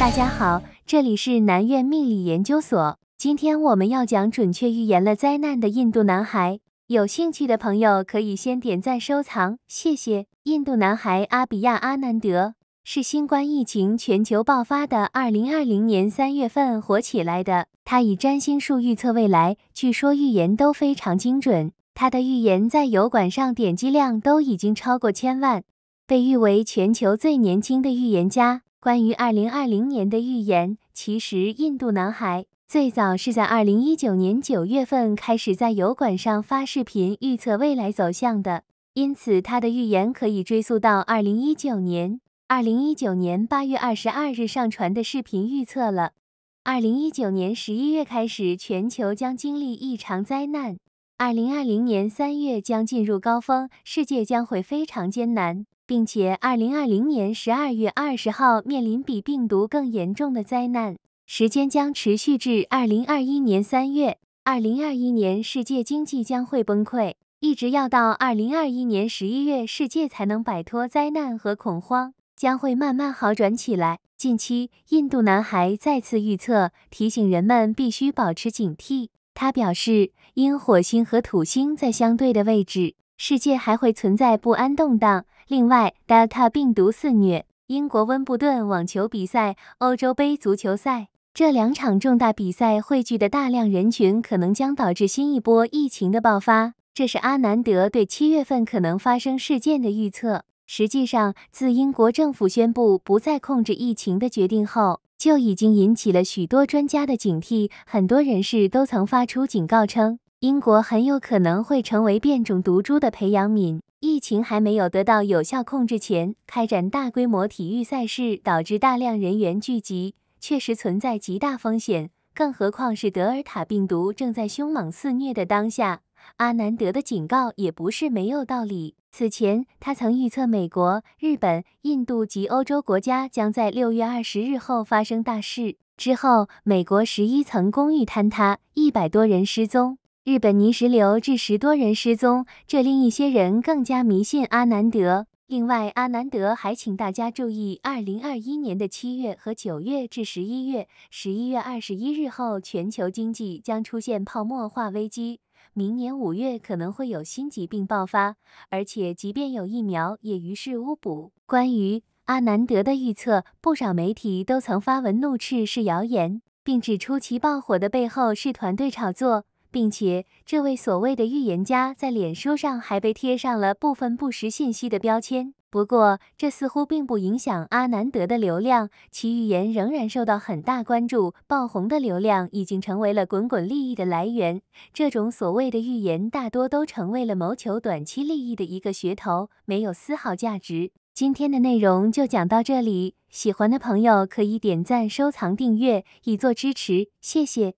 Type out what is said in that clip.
大家好，这里是南苑命理研究所。今天我们要讲准确预言了灾难的印度男孩。有兴趣的朋友可以先点赞收藏，谢谢。印度男孩阿比亚阿南德是新冠疫情全球爆发的二零二零年三月份火起来的。他以占星术预测未来，据说预言都非常精准。他的预言在油管上点击量都已经超过千万，被誉为全球最年轻的预言家。关于二零二零年的预言，其实印度男孩最早是在二零一九年九月份开始在油管上发视频预测未来走向的，因此他的预言可以追溯到二零一九年。二零一九年八月二十二日上传的视频预测了，二零一九年十一月开始全球将经历一场灾难，二零二零年三月将进入高峰，世界将会非常艰难。并且，二零二零年十二月二十号面临比病毒更严重的灾难，时间将持续至二零二一年三月。二零二一年世界经济将会崩溃，一直要到二零二一年十一月，世界才能摆脱灾难和恐慌，将会慢慢好转起来。近期，印度男孩再次预测，提醒人们必须保持警惕。他表示，因火星和土星在相对的位置。世界还会存在不安动荡。另外，Delta 病毒肆虐，英国温布顿网球比赛、欧洲杯足球赛这两场重大比赛汇聚的大量人群，可能将导致新一波疫情的爆发。这是阿南德对七月份可能发生事件的预测。实际上，自英国政府宣布不再控制疫情的决定后，就已经引起了许多专家的警惕。很多人士都曾发出警告称。英国很有可能会成为变种毒株的培养皿。疫情还没有得到有效控制前，开展大规模体育赛事导致大量人员聚集，确实存在极大风险。更何况是德尔塔病毒正在凶猛肆虐的当下，阿南德的警告也不是没有道理。此前，他曾预测美国、日本、印度及欧洲国家将在六月二十日后发生大事。之后，美国十一层公寓坍塌，一百多人失踪。日本泥石流致十多人失踪，这令一些人更加迷信阿南德。另外，阿南德还请大家注意，二零二一年的七月和九月至十一月，十一月二十一日后，全球经济将出现泡沫化危机。明年五月可能会有新疾病爆发，而且即便有疫苗，也于事无补。关于阿南德的预测，不少媒体都曾发文怒斥是谣言，并指出其爆火的背后是团队炒作。并且，这位所谓的预言家在脸书上还被贴上了部分不实信息的标签。不过，这似乎并不影响阿南德的流量，其预言仍然受到很大关注，爆红的流量已经成为了滚滚利益的来源。这种所谓的预言大多都成为了谋求短期利益的一个噱头，没有丝毫价值。今天的内容就讲到这里，喜欢的朋友可以点赞、收藏、订阅以作支持，谢谢。